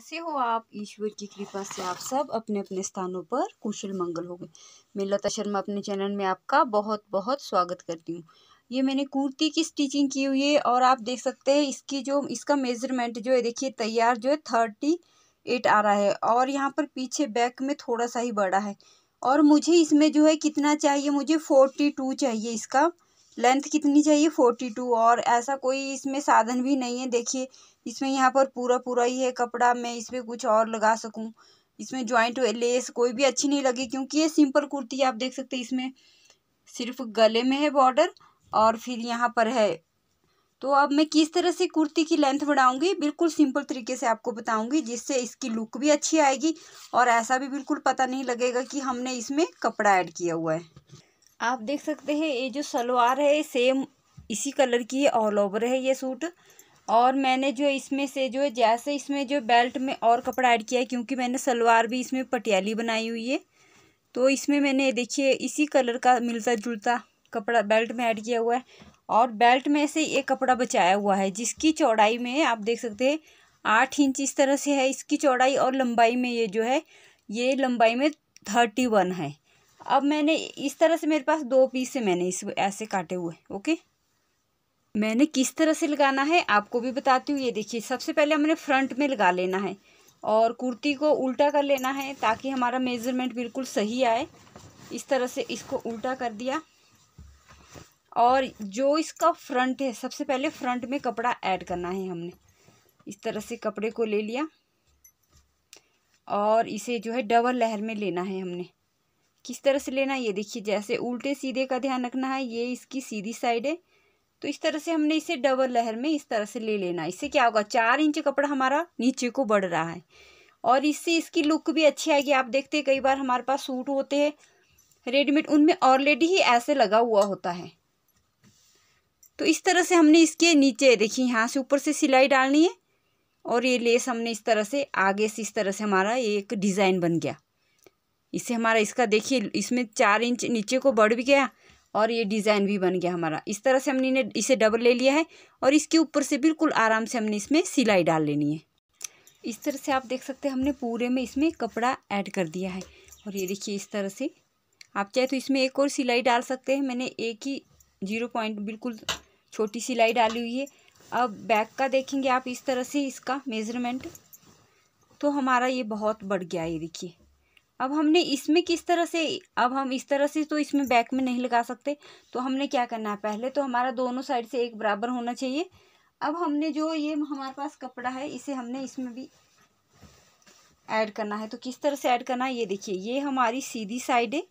कैसे हो आप ईश्वर की कृपा से आप सब अपने अपने स्थानों पर कुशल मंगल हो गए मैं लता शर्मा अपने चैनल में आपका बहुत बहुत स्वागत करती हूँ ये मैंने कुर्ती की स्टिचिंग की हुई है और आप देख सकते हैं इसकी जो इसका मेजरमेंट जो है देखिए तैयार जो है थर्टी एट आ रहा है और यहाँ पर पीछे बैक में थोड़ा सा ही बड़ा है और मुझे इसमें जो है कितना चाहिए मुझे फोर्टी टू चाहिए इसका लेंथ कितनी चाहिए फोर्टी टू और ऐसा कोई इसमें साधन भी नहीं है देखिए इसमें यहाँ पर पूरा पूरा ही है कपड़ा मैं इसमें कुछ और लगा सकूँ इसमें ज्वाइंट लेस कोई भी अच्छी नहीं लगी क्योंकि ये सिंपल कुर्ती है आप देख सकते हैं इसमें सिर्फ गले में है बॉर्डर और फिर यहाँ पर है तो अब मैं किस तरह से कुर्ती की लेंथ बढ़ाऊंगी बिल्कुल सिंपल तरीके से आपको बताऊंगी जिससे इसकी लुक भी अच्छी आएगी और ऐसा भी बिल्कुल पता नहीं लगेगा कि हमने इसमें कपड़ा ऐड किया हुआ है आप देख सकते हैं ये जो सलवार है सेम इसी कलर की ऑल ओवर है ये सूट और मैंने जो इसमें से जो है जैसे इसमें जो बेल्ट में और कपड़ा ऐड किया है क्योंकि मैंने सलवार भी इसमें पटियाली बनाई हुई है तो इसमें मैंने देखिए इसी कलर का मिलता जुलता कपड़ा बेल्ट में ऐड किया हुआ है और बेल्ट में से ये कपड़ा बचाया हुआ है जिसकी चौड़ाई में आप देख सकते हैं आठ इंच इस तरह से है इसकी चौड़ाई और लंबाई में ये जो है ये लंबाई में थर्टी वन है अब मैंने इस तरह से मेरे पास दो पीस है मैंने इस ऐसे काटे हुए ओके मैंने किस तरह से लगाना है आपको भी बताती हूँ ये देखिए सबसे पहले हमने फ्रंट में लगा लेना है और कुर्ती को उल्टा कर लेना है ताकि हमारा मेज़रमेंट बिल्कुल सही आए इस तरह से इसको उल्टा कर दिया और जो इसका फ्रंट है सबसे पहले फ्रंट में कपड़ा ऐड करना है हमने इस तरह से कपड़े को ले लिया और इसे जो है डबल लहर में लेना है हमने किस तरह से लेना है ये देखिए जैसे उल्टे सीधे का ध्यान रखना है ये इसकी सीधी साइड है तो इस तरह से हमने इसे डबल लहर में इस तरह से ले लेना इससे क्या होगा चार इंच कपड़ा हमारा नीचे को बढ़ रहा है और इससे इसकी लुक भी अच्छी आएगी आप देखते हैं कई बार हमारे पास सूट होते हैं रेडीमेड उनमें ऑलरेडी ही ऐसे लगा हुआ होता है तो इस तरह से हमने इसके नीचे देखिए यहाँ से ऊपर से सिलाई डालनी है और ये लेस हमने इस तरह से आगे से इस तरह से हमारा एक डिज़ाइन बन गया इससे हमारा इसका देखिए इसमें चार इंच नीचे को बढ़ भी गया और ये डिज़ाइन भी बन गया हमारा इस तरह से हमने इसे डबल ले लिया है और इसके ऊपर से बिल्कुल आराम से हमने इसमें सिलाई डाल लेनी है इस तरह से आप देख सकते हैं हमने पूरे में इसमें कपड़ा ऐड कर दिया है और ये देखिए इस तरह से आप चाहे तो इसमें एक और सिलाई डाल सकते हैं मैंने एक ही जीरो पॉइंट बिल्कुल छोटी सिलाई डाली हुई है अब बैक का देखेंगे आप इस तरह से इसका मेज़रमेंट तो हमारा ये बहुत बढ़ गया ये देखिए अब हमने इसमें किस तरह से अब हम इस तरह से तो इसमें बैक में नहीं लगा सकते तो हमने क्या करना है पहले तो हमारा दोनों साइड से एक बराबर होना चाहिए अब हमने जो ये हमारे पास कपड़ा है इसे हमने इसमें भी ऐड करना है तो किस तरह से ऐड करना है ये देखिए ये हमारी सीधी साइड है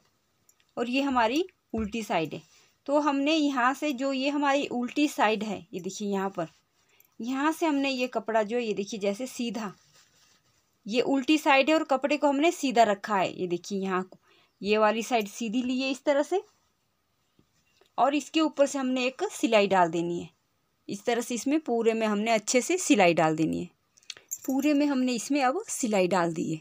और ये हमारी उल्टी साइड है तो हमने यहाँ से जो ये हमारी उल्टी साइड है ये देखिए यहाँ पर यहाँ से हमने ये कपड़ा जो ये देखिए जैसे सीधा ये उल्टी साइड है और कपड़े को हमने सीधा रखा है ये देखिए यहाँ ये वाली साइड सीधी ली है इस तरह से और इसके ऊपर से हमने एक सिलाई डाल देनी है इस तरह से इसमें पूरे में हमने अच्छे से सिलाई डाल देनी है पूरे में हमने इसमें अब सिलाई डाल दी है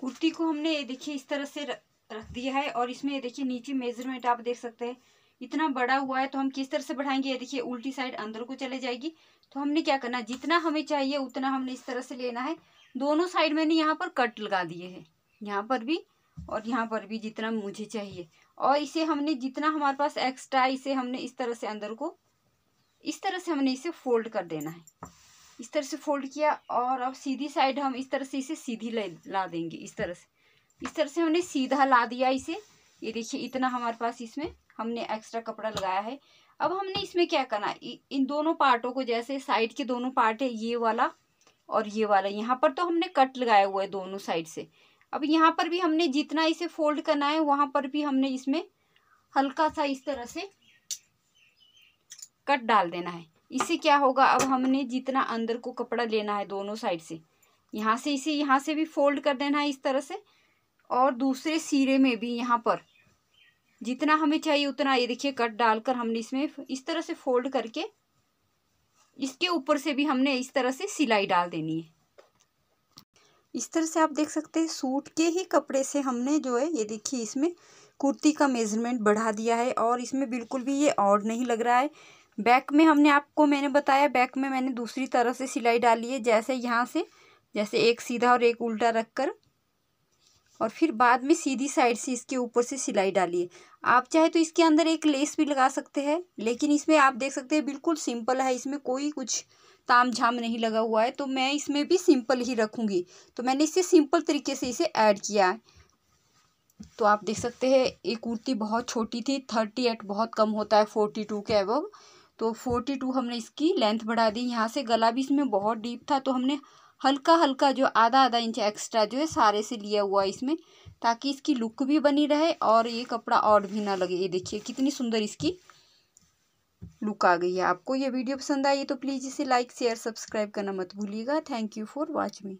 कुर्ती को हमने ये देखिए इस तरह से रख दिया है और इसमें देखिए नीचे मेजरमेंट आप देख सकते हैं इतना बड़ा हुआ है तो हम किस तरह से बढ़ाएंगे ये देखिए उल्टी साइड अंदर को चले जाएगी तो हमने क्या करना जितना हमें चाहिए उतना हमने इस तरह से लेना है दोनों साइड मैंने यहाँ पर कट लगा दिए हैं यहाँ पर भी और यहाँ पर भी जितना मुझे चाहिए और इसे हमने जितना हमारे पास एक्स्ट्रा इसे हमने इस तरह से अंदर को इस तरह से हमने इसे फोल्ड कर देना है इस तरह से फोल्ड किया और अब सीधी साइड हम इस तरह से इसे सीधी ला देंगे इस तरह से इस तरह से हमने सीधा ला दिया इसे ये देखिए इतना हमारे पास इसमें हमने एक्स्ट्रा कपड़ा लगाया है अब हमने इसमें क्या करना इन दोनों पार्टों को जैसे साइड के दोनों पार्ट है ये वाला और ये वाला यहाँ पर तो हमने कट लगाया हुआ है दोनों साइड से अब यहाँ पर भी हमने जितना इसे फोल्ड करना है वहाँ पर भी हमने इसमें हल्का सा इस तरह से कट डाल देना है इससे क्या होगा अब हमने जितना अंदर को कपड़ा लेना है दोनों साइड से यहाँ से इसे यहाँ से भी फोल्ड कर देना है इस तरह से और दूसरे सिरे में भी यहाँ पर जितना हमें चाहिए उतना ये देखिए कट डालकर हमने इसमें इस तरह से फोल्ड करके इसके ऊपर से भी हमने इस तरह से सिलाई डाल देनी है इस तरह से आप देख सकते हैं सूट के ही कपड़े से हमने जो है ये देखिए इसमें कुर्ती का मेज़रमेंट बढ़ा दिया है और इसमें बिल्कुल भी ये और नहीं लग रहा है बैक में हमने आपको मैंने बताया बैक में मैंने दूसरी तरह से सिलाई डाली है जैसे यहाँ से जैसे एक सीधा और एक उल्टा रख कर और फिर बाद में सीधी साइड से इसके ऊपर से सिलाई डालिए आप चाहे तो इसके अंदर एक लेस भी लगा सकते हैं लेकिन इसमें आप देख सकते हैं बिल्कुल सिंपल है इसमें कोई कुछ ताम झाम नहीं लगा हुआ है तो मैं इसमें भी सिंपल ही रखूँगी तो मैंने इसे सिंपल तरीके से इसे ऐड किया है तो आप देख सकते हैं ये कुर्ती बहुत छोटी थी थर्टी एट बहुत कम होता है फोर्टी टू के अबव तो फोर्टी टू हमने इसकी लेंथ बढ़ा दी यहाँ से गला भी इसमें बहुत डीप था तो हमने हल्का हल्का जो आधा आधा इंच एक्स्ट्रा जो है सारे से लिया हुआ है इसमें ताकि इसकी लुक भी बनी रहे और ये कपड़ा और भी ना लगे ये देखिए कितनी सुंदर इसकी लुक आ गई है आपको ये वीडियो पसंद आई तो प्लीज़ इसे लाइक शेयर सब्सक्राइब करना मत भूलिएगा thank you for watch me